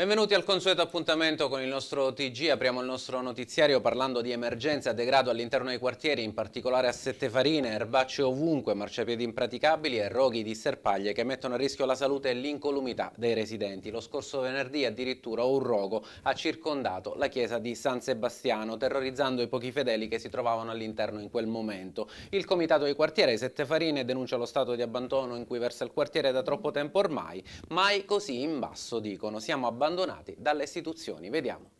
Benvenuti al consueto appuntamento con il nostro TG, apriamo il nostro notiziario parlando di emergenze e degrado all'interno dei quartieri, in particolare a Sette Farine, erbacce ovunque, marciapiedi impraticabili e roghi di serpaglie che mettono a rischio la salute e l'incolumità dei residenti. Lo scorso venerdì addirittura un rogo ha circondato la chiesa di San Sebastiano, terrorizzando i pochi fedeli che si trovavano all'interno in quel momento. Il comitato dei di Sette Farine denuncia lo stato di abbandono in cui versa il quartiere da troppo tempo ormai, mai così in basso dicono, siamo abbandonati abbandonati dalle istituzioni. Vediamo.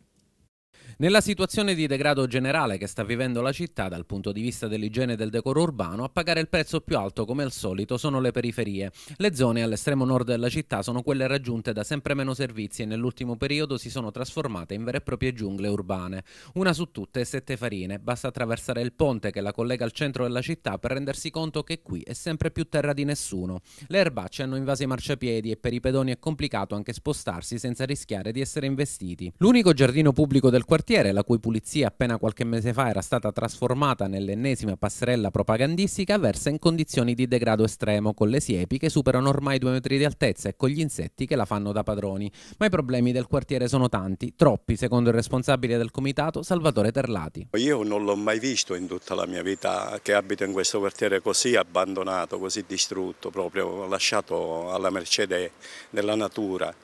Nella situazione di degrado generale che sta vivendo la città dal punto di vista dell'igiene e del decoro urbano, a pagare il prezzo più alto come al solito sono le periferie. Le zone all'estremo nord della città sono quelle raggiunte da sempre meno servizi e nell'ultimo periodo si sono trasformate in vere e proprie giungle urbane. Una su tutte è Sette Farine, basta attraversare il ponte che la collega al centro della città per rendersi conto che qui è sempre più terra di nessuno. Le erbacce hanno invasi i marciapiedi e per i pedoni è complicato anche spostarsi senza rischiare di essere investiti. L'unico giardino pubblico del quartiere quartiere, la cui pulizia appena qualche mese fa era stata trasformata nell'ennesima passerella propagandistica, versa in condizioni di degrado estremo, con le siepi che superano ormai due metri di altezza e con gli insetti che la fanno da padroni. Ma i problemi del quartiere sono tanti, troppi, secondo il responsabile del comitato, Salvatore Terlati. Io non l'ho mai visto in tutta la mia vita che abito in questo quartiere così abbandonato, così distrutto, proprio lasciato alla mercede della natura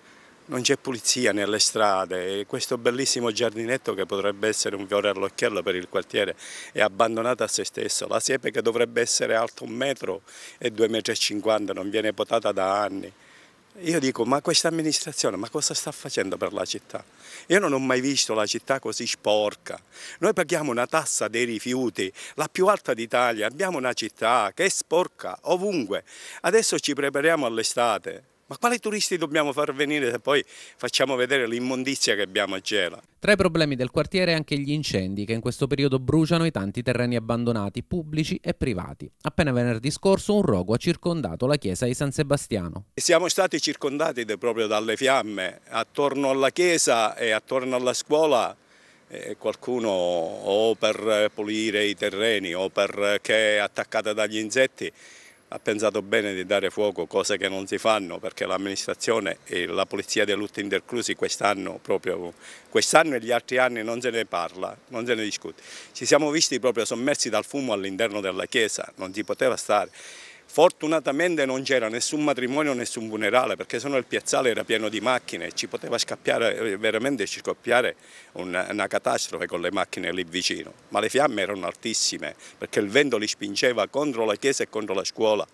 non c'è pulizia nelle strade questo bellissimo giardinetto che potrebbe essere un fiore all'occhiello per il quartiere è abbandonato a se stesso. La siepe che dovrebbe essere alta un metro e due metri e cinquanta, non viene potata da anni. Io dico, ma questa amministrazione, ma cosa sta facendo per la città? Io non ho mai visto la città così sporca. Noi paghiamo una tassa dei rifiuti, la più alta d'Italia, abbiamo una città che è sporca ovunque. Adesso ci prepariamo all'estate, ma quali turisti dobbiamo far venire se poi facciamo vedere l'immondizia che abbiamo a Gela? Tra i problemi del quartiere anche gli incendi che in questo periodo bruciano i tanti terreni abbandonati, pubblici e privati. Appena venerdì scorso un rogo ha circondato la chiesa di San Sebastiano. Siamo stati circondati proprio dalle fiamme, attorno alla chiesa e attorno alla scuola eh, qualcuno o per pulire i terreni o perché è attaccata dagli insetti ha pensato bene di dare fuoco, cose che non si fanno perché l'amministrazione e la polizia di Lutte Interclusi quest'anno quest e gli altri anni non se ne parla, non se ne discute. Ci siamo visti proprio sommersi dal fumo all'interno della chiesa, non si poteva stare. Fortunatamente non c'era nessun matrimonio, nessun funerale, perché sennò il piazzale era pieno di macchine e ci poteva scappiare, eh, veramente ci scoppiare una, una, catastrofe con le macchine lì vicino. Ma le fiamme erano altissime, perché il vento li spingeva contro la chiesa e contro la scuola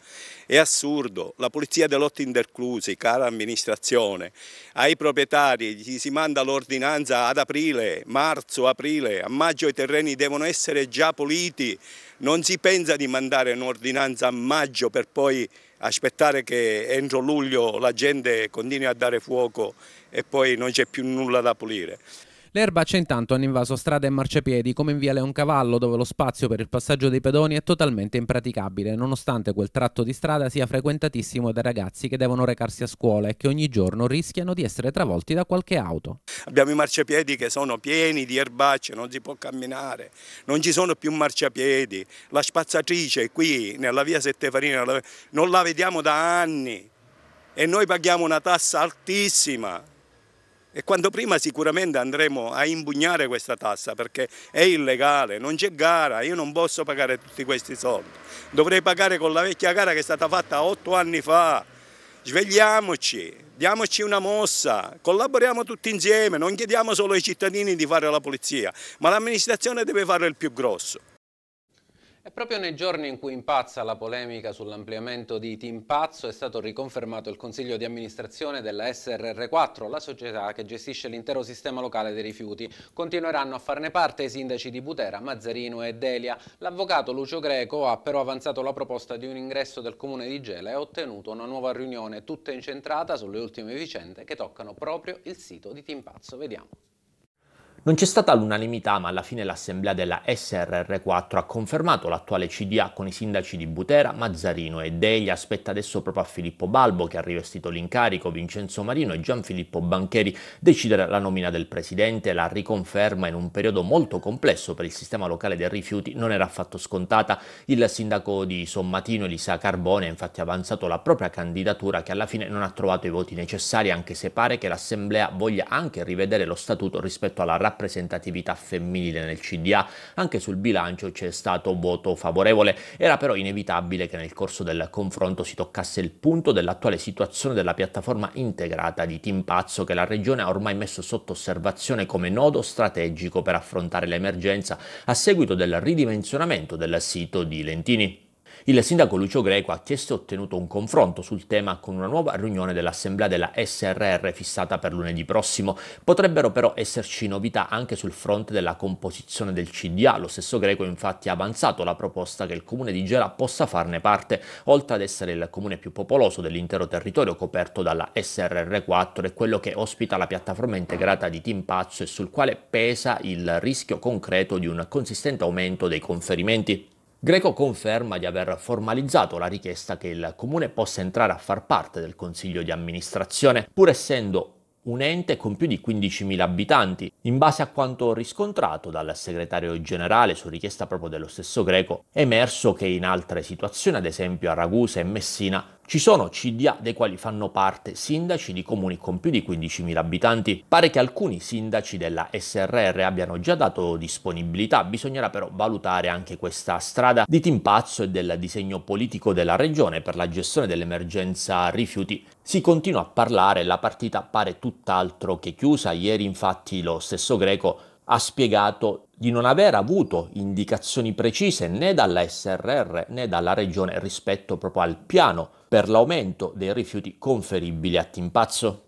è assurdo, la polizia dei lotti interclusi, cara amministrazione, ai proprietari gli si manda l'ordinanza ad aprile, marzo, aprile, a maggio i terreni devono essere già puliti, non si pensa di mandare un'ordinanza a maggio per poi aspettare che entro luglio la gente continui a dare fuoco e poi non c'è più nulla da pulire. Le erbacce intanto hanno invaso strade e marciapiedi, come in via Un Cavallo, dove lo spazio per il passaggio dei pedoni è totalmente impraticabile, nonostante quel tratto di strada sia frequentatissimo dai ragazzi che devono recarsi a scuola e che ogni giorno rischiano di essere travolti da qualche auto. Abbiamo i marciapiedi che sono pieni di erbacce, non si può camminare, non ci sono più marciapiedi, la spazzatrice qui nella via Settefarina non la vediamo da anni e noi paghiamo una tassa altissima e quanto prima sicuramente andremo a impugnare questa tassa perché è illegale, non c'è gara, io non posso pagare tutti questi soldi, dovrei pagare con la vecchia gara che è stata fatta otto anni fa, svegliamoci, diamoci una mossa, collaboriamo tutti insieme, non chiediamo solo ai cittadini di fare la polizia, ma l'amministrazione deve fare il più grosso. E proprio nei giorni in cui impazza la polemica sull'ampliamento di Timpazzo è stato riconfermato il consiglio di amministrazione della SRR4, la società che gestisce l'intero sistema locale dei rifiuti. Continueranno a farne parte i sindaci di Butera, Mazzarino e Delia. L'avvocato Lucio Greco ha però avanzato la proposta di un ingresso del comune di Gela e ha ottenuto una nuova riunione tutta incentrata sulle ultime vicende che toccano proprio il sito di Timpazzo. Vediamo. Non c'è stata l'unanimità, ma alla fine l'assemblea della SRR4 ha confermato l'attuale CDA con i sindaci di Butera, Mazzarino e Degli. Aspetta adesso proprio a Filippo Balbo, che ha rivestito l'incarico, Vincenzo Marino e Gianfilippo Bancheri, decidere la nomina del presidente. La riconferma in un periodo molto complesso per il sistema locale dei rifiuti non era affatto scontata. Il sindaco di Sommatino, Elisa Carbone, ha infatti avanzato la propria candidatura, che alla fine non ha trovato i voti necessari, anche se pare che l'assemblea voglia anche rivedere lo statuto rispetto alla rappresentazione rappresentatività femminile nel CDA, anche sul bilancio c'è stato voto favorevole. Era però inevitabile che nel corso del confronto si toccasse il punto dell'attuale situazione della piattaforma integrata di Timpazzo che la regione ha ormai messo sotto osservazione come nodo strategico per affrontare l'emergenza a seguito del ridimensionamento del sito di Lentini. Il sindaco Lucio Greco ha chiesto e ottenuto un confronto sul tema con una nuova riunione dell'assemblea della SRR fissata per lunedì prossimo. Potrebbero però esserci novità anche sul fronte della composizione del CDA. Lo stesso Greco infatti ha avanzato la proposta che il comune di Gela possa farne parte, oltre ad essere il comune più popoloso dell'intero territorio coperto dalla SRR4 e quello che ospita la piattaforma integrata di Team Pazzo e sul quale pesa il rischio concreto di un consistente aumento dei conferimenti. Greco conferma di aver formalizzato la richiesta che il comune possa entrare a far parte del consiglio di amministrazione, pur essendo un ente con più di 15.000 abitanti. In base a quanto riscontrato dal segretario generale su richiesta proprio dello stesso Greco, è emerso che in altre situazioni, ad esempio a Ragusa e Messina, ci sono CDA dei quali fanno parte sindaci di comuni con più di 15.000 abitanti. Pare che alcuni sindaci della SRR abbiano già dato disponibilità, bisognerà però valutare anche questa strada di timpazzo e del disegno politico della regione per la gestione dell'emergenza rifiuti. Si continua a parlare, la partita pare tutt'altro che chiusa. Ieri infatti lo stesso Greco ha spiegato di non aver avuto indicazioni precise né dalla SRR né dalla Regione rispetto proprio al piano per l'aumento dei rifiuti conferibili a Timpazzo.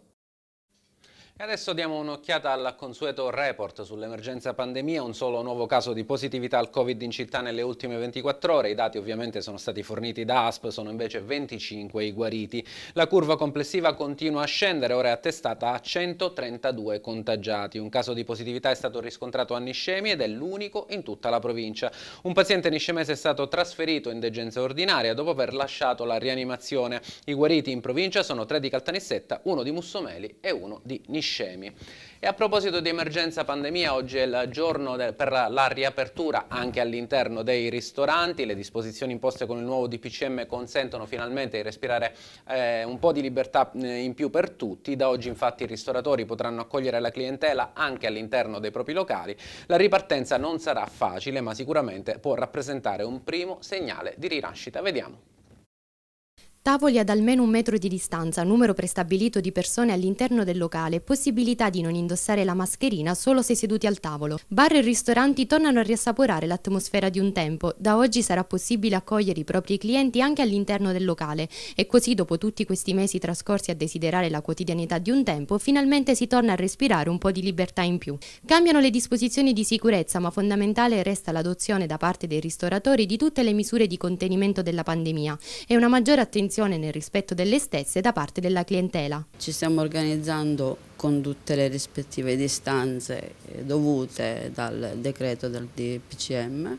E adesso diamo un'occhiata al consueto report sull'emergenza pandemia, un solo nuovo caso di positività al Covid in città nelle ultime 24 ore, i dati ovviamente sono stati forniti da ASP, sono invece 25 i guariti. La curva complessiva continua a scendere, ora è attestata a 132 contagiati. Un caso di positività è stato riscontrato a Niscemi ed è l'unico in tutta la provincia. Un paziente niscemese è stato trasferito in degenza ordinaria dopo aver lasciato la rianimazione. I guariti in provincia sono 3 di Caltanissetta, 1 di Mussomeli e 1 di Niscemi scemi. E a proposito di emergenza pandemia, oggi è il giorno per la riapertura anche all'interno dei ristoranti. Le disposizioni imposte con il nuovo DPCM consentono finalmente di respirare eh, un po' di libertà eh, in più per tutti. Da oggi infatti i ristoratori potranno accogliere la clientela anche all'interno dei propri locali. La ripartenza non sarà facile, ma sicuramente può rappresentare un primo segnale di rinascita. Vediamo. Tavoli ad almeno un metro di distanza, numero prestabilito di persone all'interno del locale, possibilità di non indossare la mascherina solo se seduti al tavolo. Bar e ristoranti tornano a riassaporare l'atmosfera di un tempo. Da oggi sarà possibile accogliere i propri clienti anche all'interno del locale e così dopo tutti questi mesi trascorsi a desiderare la quotidianità di un tempo, finalmente si torna a respirare un po' di libertà in più. Cambiano le disposizioni di sicurezza, ma fondamentale resta l'adozione da parte dei ristoratori di tutte le misure di contenimento della pandemia e una maggiore attenzione attenzione nel rispetto delle stesse da parte della clientela. Ci stiamo organizzando con tutte le rispettive distanze eh, dovute dal decreto del DPCM.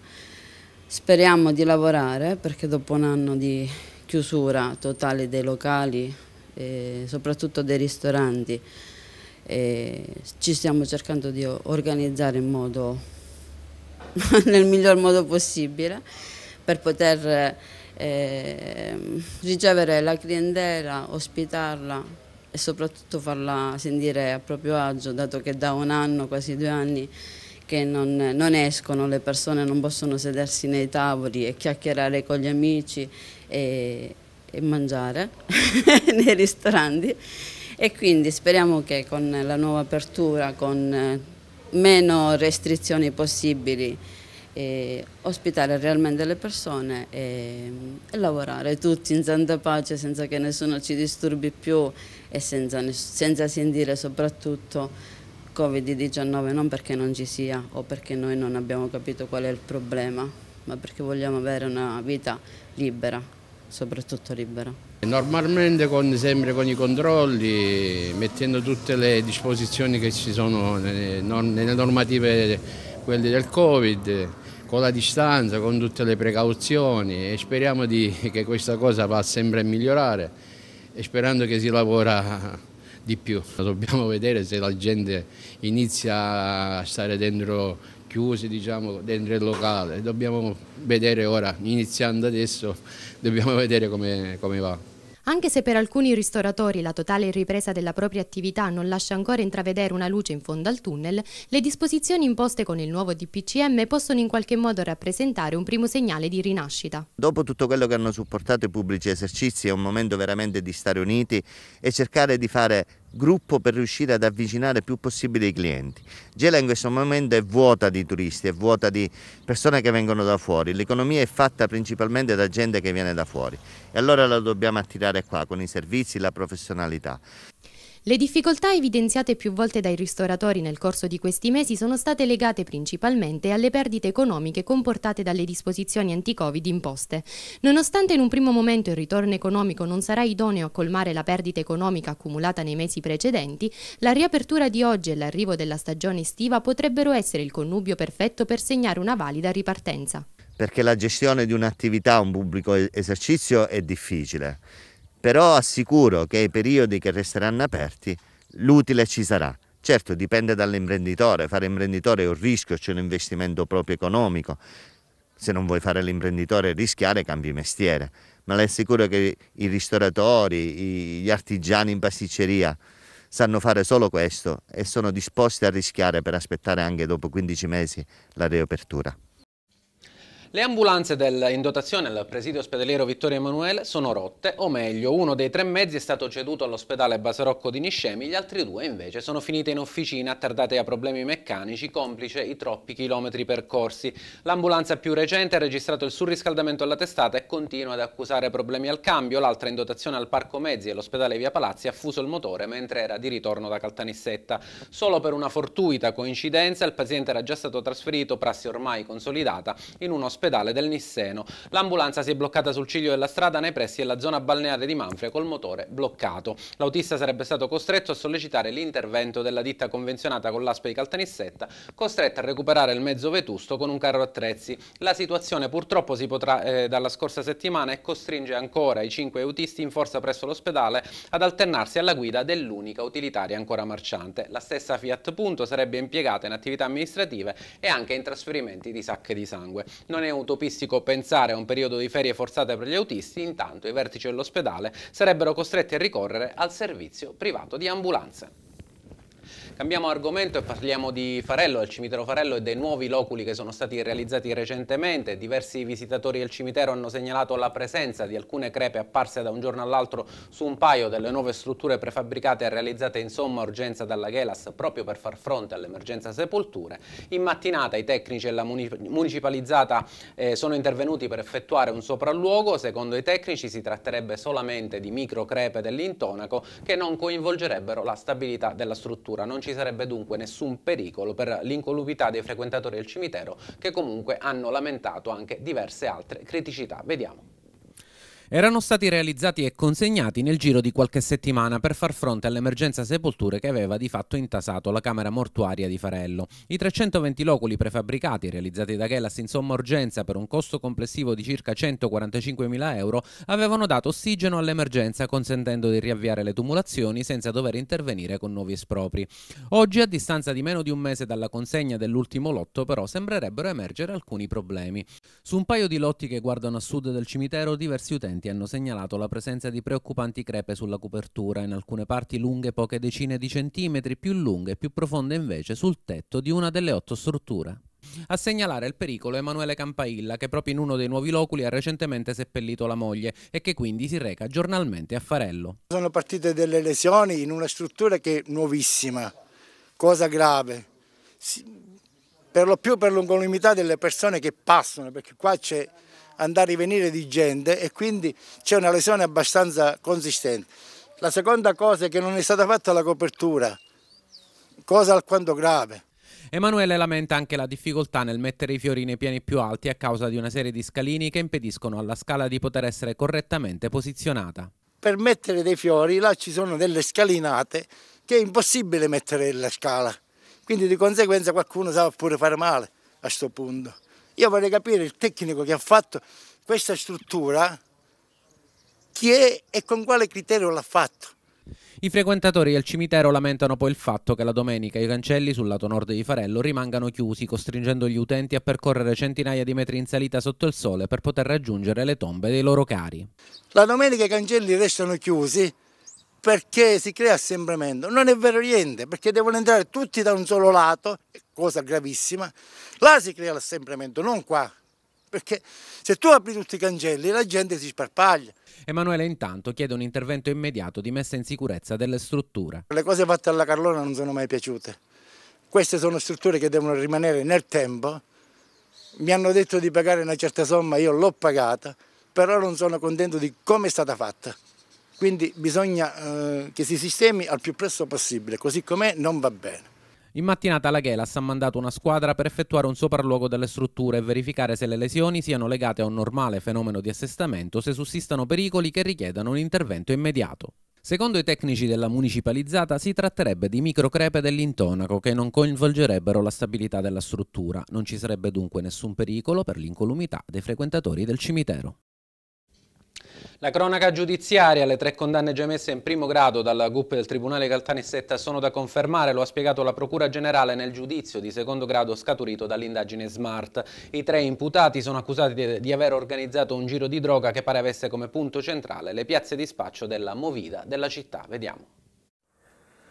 Speriamo di lavorare perché dopo un anno di chiusura totale dei locali, eh, soprattutto dei ristoranti, eh, ci stiamo cercando di organizzare in modo nel miglior modo possibile per poter Ehm, ricevere la clientela, ospitarla e soprattutto farla sentire a proprio agio, dato che da un anno, quasi due anni, che non, non, escono, le persone non possono sedersi nei tavoli e chiacchierare con gli amici e, e mangiare nei ristoranti e quindi speriamo che con la nuova apertura, con meno restrizioni possibili, e ospitare realmente le persone e, e, lavorare tutti in santa pace senza che nessuno ci disturbi più e senza, senza sentire soprattutto Covid-19 non perché non ci sia o perché noi non abbiamo capito qual è il problema, ma perché vogliamo avere una vita libera, soprattutto libera. Normalmente con, sempre con i controlli, mettendo tutte le disposizioni che ci sono nelle normative quelle del Covid, con la distanza, con tutte le precauzioni e speriamo di, che questa cosa va sempre a migliorare e sperando che si lavora di più. Dobbiamo vedere se la gente inizia a stare dentro chiusi, diciamo, dentro il locale. Dobbiamo vedere ora, iniziando adesso, dobbiamo vedere come, come va. Anche se per alcuni ristoratori la totale ripresa della propria attività non lascia ancora intravedere una luce in fondo al tunnel, le disposizioni imposte con il nuovo DPCM possono in qualche modo rappresentare un primo segnale di rinascita. Dopo tutto quello che hanno supportato i pubblici esercizi è un momento veramente di stare uniti e cercare di fare gruppo per riuscire ad avvicinare più possibile i clienti. Gela in questo momento è vuota di turisti, è vuota di persone che vengono da fuori, l'economia è fatta principalmente da gente che viene da fuori e allora la dobbiamo attirare qua con i servizi, la professionalità. Le difficoltà evidenziate più volte dai ristoratori nel corso di questi mesi sono state legate principalmente alle perdite economiche comportate dalle disposizioni anti-Covid imposte. Nonostante in un primo momento il ritorno economico non sarà idoneo a colmare la perdita economica accumulata nei mesi precedenti, la riapertura di oggi e l'arrivo della stagione estiva potrebbero essere il connubio perfetto per segnare una valida ripartenza perché la gestione di un'attività, un pubblico esercizio è difficile però assicuro che i periodi che resteranno aperti l'utile ci sarà. Certo dipende dall'imprenditore, fare imprenditore è un rischio, c'è un investimento proprio economico, se non vuoi fare l'imprenditore rischiare cambi mestiere, ma le assicuro che i ristoratori, gli artigiani in pasticceria sanno fare solo questo e sono disposti a rischiare per aspettare anche dopo 15 mesi la riapertura. Le ambulanze del, in dotazione al presidio ospedaliero Vittorio Emanuele sono rotte, o meglio, uno dei tre mezzi è stato ceduto all'ospedale Basarocco di Niscemi, gli altri due invece sono finite in officina attardate a problemi meccanici, complice i troppi chilometri percorsi. L'ambulanza più recente ha registrato il surriscaldamento alla testata e continua ad accusare problemi al cambio, l'altra in dotazione al Parco Mezzi e l'ospedale Via Palazzi ha fuso il motore mentre era di ritorno da Caltanissetta. Solo per una fortuita coincidenza il paziente era già stato trasferito, prassi ormai consolidata, in uno ospedale del Nisseno. L'ambulanza si è bloccata sul ciglio della strada nei pressi della zona balneare di Manfre col motore bloccato. L'autista sarebbe stato costretto a sollecitare l'intervento della ditta convenzionata con l'ASPE di Caltanissetta, costretta a recuperare il mezzo vetusto con un carro attrezzi. La situazione purtroppo si potrà eh, dalla scorsa settimana e costringe ancora i cinque autisti in forza presso l'ospedale ad alternarsi alla guida dell'unica utilitaria ancora marciante. La stessa Fiat Punto sarebbe impiegata in attività amministrative e anche in trasferimenti di sacche di sangue. Non è è utopistico pensare a un periodo di ferie forzate per gli autisti, intanto i vertici dell'ospedale sarebbero costretti a ricorrere al servizio privato di ambulanze. Cambiamo argomento e parliamo di Farello, del cimitero Farello e dei nuovi loculi che sono stati realizzati recentemente. Diversi visitatori del cimitero hanno segnalato la presenza di alcune crepe apparse da un giorno all'altro su un paio delle nuove strutture prefabbricate e realizzate in somma urgenza dalla Gelas proprio per far fronte all'emergenza sepolture. In mattinata i tecnici e la municipalizzata eh, sono intervenuti per effettuare un sopralluogo. Secondo i tecnici si tratterebbe solamente di micro crepe dell'intonaco che non coinvolgerebbero la stabilità della struttura. Non ci sarebbe dunque nessun pericolo per l'incolumità dei frequentatori del cimitero che comunque hanno lamentato anche diverse altre criticità. Vediamo erano stati realizzati e consegnati nel giro di qualche settimana per far fronte all'emergenza sepolture che aveva di fatto intasato la Camera Mortuaria di Farello. I 320 loculi prefabbricati realizzati da Gelas in somma urgenza per un costo complessivo di circa 145.000 euro avevano dato ossigeno all'emergenza consentendo di riavviare le tumulazioni senza dover intervenire con nuovi espropri. Oggi, a distanza di meno di un mese dalla consegna dell'ultimo lotto, però sembrerebbero emergere alcuni problemi. Su un paio di lotti che guardano a sud del cimitero diversi utenti utenti hanno segnalato la presenza di preoccupanti crepe sulla copertura, in alcune parti lunghe poche decine di centimetri, più lunghe e più profonde invece sul tetto di una delle otto strutture. A segnalare il pericolo è Emanuele Campailla, che proprio in uno dei nuovi loculi ha recentemente seppellito la moglie e che quindi si reca giornalmente a Farello. Sono partite delle lesioni in una struttura che è nuovissima, cosa grave, per lo più per l'ungolumità delle persone che passano, perché qua c'è andare e venire di gente e quindi c'è una lesione abbastanza consistente. La seconda cosa è che non è stata fatta la copertura, cosa alquanto grave. Emanuele lamenta anche la difficoltà nel mettere i fiori nei piani più alti a causa di una serie di scalini che impediscono alla scala di poter essere correttamente posizionata. Per mettere dei fiori là ci sono delle scalinate che è impossibile mettere la scala, quindi di conseguenza qualcuno sa pure fare male a questo punto. Io vorrei capire il tecnico che ha fatto questa struttura, chi è e con quale criterio l'ha fatto. I frequentatori del cimitero lamentano poi il fatto che la domenica i cancelli sul lato nord di Farello rimangano chiusi, costringendo gli utenti a percorrere centinaia di metri in salita sotto il sole per poter raggiungere le tombe dei loro cari. La domenica i cancelli restano chiusi perché si crea assembramento. Non è vero niente, perché devono entrare tutti da un solo lato, cosa gravissima. Là si crea l'assembramento, non qua. Perché se tu apri tutti i cancelli la gente si sparpaglia. Emanuele intanto chiede un intervento immediato di messa in sicurezza delle strutture. Le cose fatte alla Carlona non sono mai piaciute. Queste sono strutture che devono rimanere nel tempo. Mi hanno detto di pagare una certa somma, io l'ho pagata, però non sono contento di come è stata fatta. Quindi bisogna eh, che si sistemi al più presto possibile, così com'è non va bene. In mattinata la Ghelas ha mandato una squadra per effettuare un sopralluogo delle strutture e verificare se le lesioni siano legate a un normale fenomeno di assestamento, se sussistano pericoli che richiedano un intervento immediato. Secondo i tecnici della municipalizzata si tratterebbe di microcrepe dell'intonaco che non coinvolgerebbero la stabilità della struttura, non ci sarebbe dunque nessun pericolo per l'incolumità dei frequentatori del cimitero. La cronaca giudiziaria, le tre condanne già emesse in primo grado dalla GUP del Tribunale Caltanissetta sono da confermare, lo ha spiegato la Procura Generale nel giudizio di secondo grado scaturito dall'indagine Smart. I tre imputati sono accusati di aver organizzato un giro di droga che pare avesse come punto centrale le piazze di spaccio della Movida della città. Vediamo.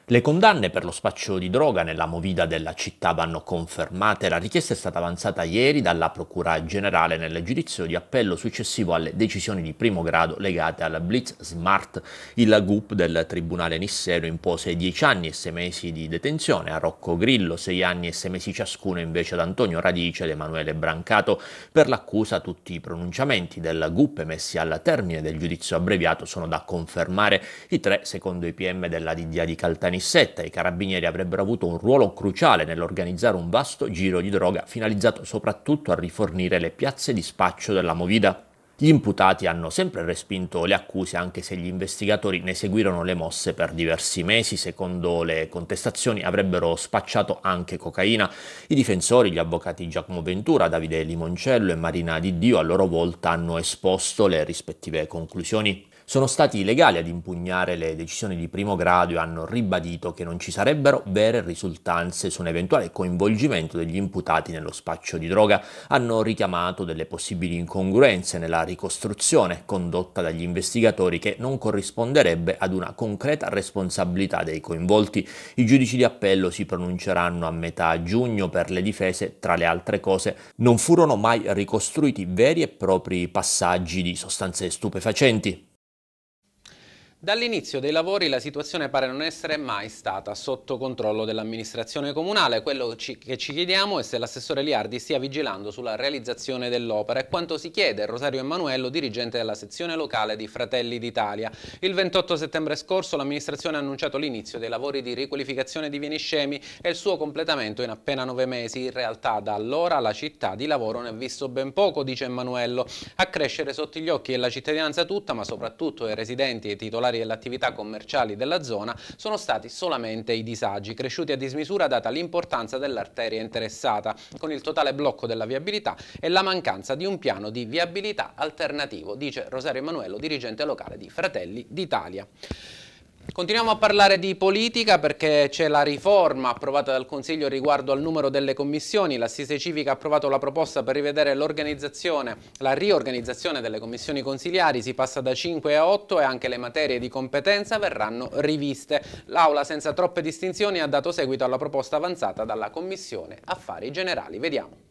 Le condanne per lo spaccio di droga nella movida della città vanno confermate. La richiesta è stata avanzata ieri dalla Procura Generale nel giudizio di appello successivo alle decisioni di primo grado legate alla Blitz Smart. Il GUP del Tribunale Nissero impose 10 anni e 6 mesi di detenzione a Rocco Grillo, 6 anni e 6 mesi ciascuno invece ad Antonio Radice ed Emanuele Brancato. Per l'accusa tutti i pronunciamenti del GUP emessi al termine del giudizio abbreviato sono da confermare. I tre, secondo i PM della DDA di Caltani, Canissetta e i carabinieri avrebbero avuto un ruolo cruciale nell'organizzare un vasto giro di droga finalizzato soprattutto a rifornire le piazze di spaccio della Movida. Gli imputati hanno sempre respinto le accuse anche se gli investigatori ne seguirono le mosse per diversi mesi, secondo le contestazioni avrebbero spacciato anche cocaina. I difensori, gli avvocati Giacomo Ventura, Davide Limoncello e Marina Di Dio a loro volta hanno esposto le rispettive conclusioni sono stati i legali ad impugnare le decisioni di primo grado e hanno ribadito che non ci sarebbero vere risultanze su un eventuale coinvolgimento degli imputati nello spaccio di droga. Hanno richiamato delle possibili incongruenze nella ricostruzione condotta dagli investigatori che non corrisponderebbe ad una concreta responsabilità dei coinvolti. I giudici di appello si pronunceranno a metà giugno per le difese, tra le altre cose, non furono mai ricostruiti veri e propri passaggi di sostanze stupefacenti. Dall'inizio dei lavori la situazione pare non essere mai stata sotto controllo dell'amministrazione comunale. Quello che ci chiediamo è se l'assessore Liardi stia vigilando sulla realizzazione dell'opera e quanto si chiede Rosario Emanuello, dirigente della sezione locale di Fratelli d'Italia. Il 28 settembre scorso l'amministrazione ha annunciato l'inizio dei lavori di riqualificazione di Vieniscemi e il suo completamento in appena nove mesi. In realtà da allora la città di lavoro ne ha visto ben poco, dice Emanuello. A crescere sotto gli occhi della cittadinanza tutta, ma soprattutto dei residenti e titolari alimentari e attività commerciali della zona sono stati solamente i disagi, cresciuti a dismisura data l'importanza dell'arteria interessata, con il totale blocco della viabilità e la mancanza di un piano di viabilità alternativo, dice Rosario Emanuello, dirigente locale di Fratelli d'Italia. Continuiamo a parlare di politica perché c'è la riforma approvata dal Consiglio riguardo al numero delle commissioni. L'Assise Civica ha approvato la proposta per rivedere l'organizzazione, la riorganizzazione delle commissioni consiliari. Si passa da 5 a 8 e anche le materie di competenza verranno riviste. L'Aula, senza troppe distinzioni, ha dato seguito alla proposta avanzata dalla Commissione Affari Generali. Vediamo.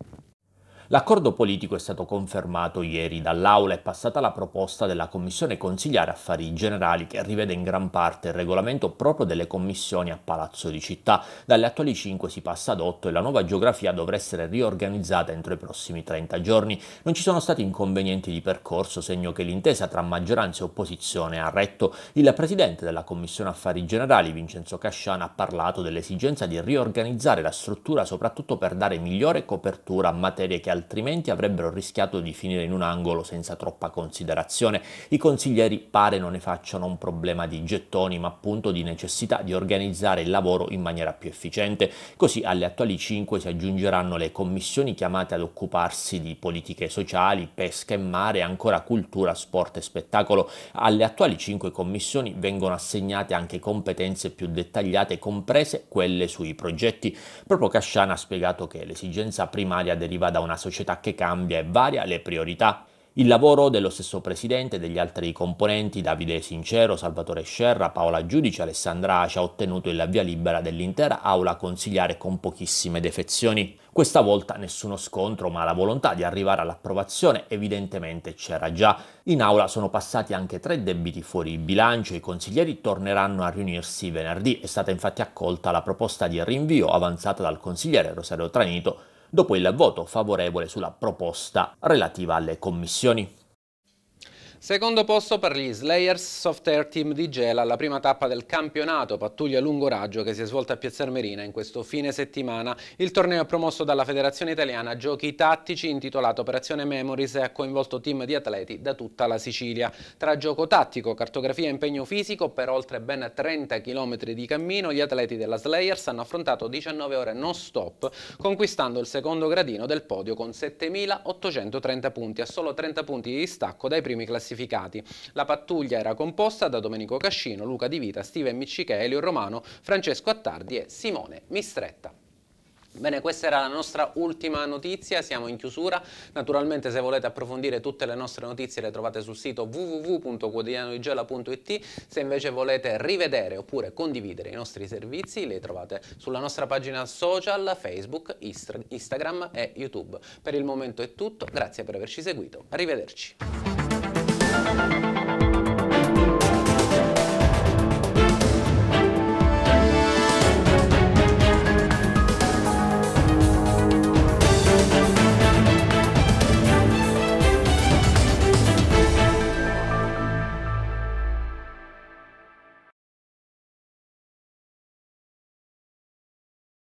L'accordo politico è stato confermato ieri dall'Aula è passata la proposta della Commissione Consigliare Affari Generali che rivede in gran parte il regolamento proprio delle commissioni a Palazzo di Città. Dalle attuali 5 si passa ad 8 e la nuova geografia dovrà essere riorganizzata entro i prossimi 30 giorni. Non ci sono stati inconvenienti di percorso, segno che l'intesa tra maggioranza e opposizione ha retto. Il presidente della Commissione Affari Generali, Vincenzo Casciana, ha parlato dell'esigenza di riorganizzare la struttura soprattutto per dare migliore copertura a materie che al altrimenti avrebbero rischiato di finire in un angolo senza troppa considerazione. I consiglieri pare non ne facciano un problema di gettoni, ma appunto di necessità di organizzare il lavoro in maniera più efficiente. Così alle attuali 5 si aggiungeranno le commissioni chiamate ad occuparsi di politiche sociali, pesca e mare, ancora cultura, sport e spettacolo. Alle attuali 5 commissioni vengono assegnate anche competenze più dettagliate, comprese quelle sui progetti. Proprio Casciana ha spiegato che l'esigenza primaria deriva da una società società che cambia e varia le priorità. Il lavoro dello stesso presidente e degli altri componenti, Davide Sincero, Salvatore Scerra, Paola Giudice Alessandra Aci, ha ottenuto il via libera dell'intera aula consigliare con pochissime defezioni. Questa volta nessuno scontro, ma la volontà di arrivare all'approvazione evidentemente c'era già. In aula sono passati anche tre debiti fuori bilancio, i consiglieri torneranno a riunirsi venerdì. È stata infatti accolta la proposta di rinvio avanzata dal consigliere Rosario Tranito dopo il voto favorevole sulla proposta relativa alle commissioni. Secondo posto per gli Slayers Software Team di Gela alla prima tappa del campionato pattuglia lungo raggio che si è svolta a Piazza Armerina in questo fine settimana. Il torneo è promosso dalla Federazione Italiana Giochi Tattici intitolato Operazione Memories e ha coinvolto team di atleti da tutta la Sicilia. Tra gioco tattico, cartografia e impegno fisico per oltre ben 30 km di cammino gli atleti della Slayers hanno affrontato 19 ore non stop conquistando il secondo gradino del podio con 7.830 punti a solo 30 punti di distacco dai primi classificati classificati. La pattuglia era composta da Domenico Cascino, Luca Di Vita, Steven Micciche, Elio Romano, Francesco Attardi e Simone Mistretta. Bene, questa era la nostra ultima notizia, siamo in chiusura. Naturalmente se volete approfondire tutte le nostre notizie le trovate sul sito www.quotidianoigela.it. Se invece volete rivedere oppure condividere i nostri servizi le trovate sulla nostra pagina social Facebook, Instagram e YouTube. Per il momento è tutto, grazie per averci seguito, arrivederci. Bye.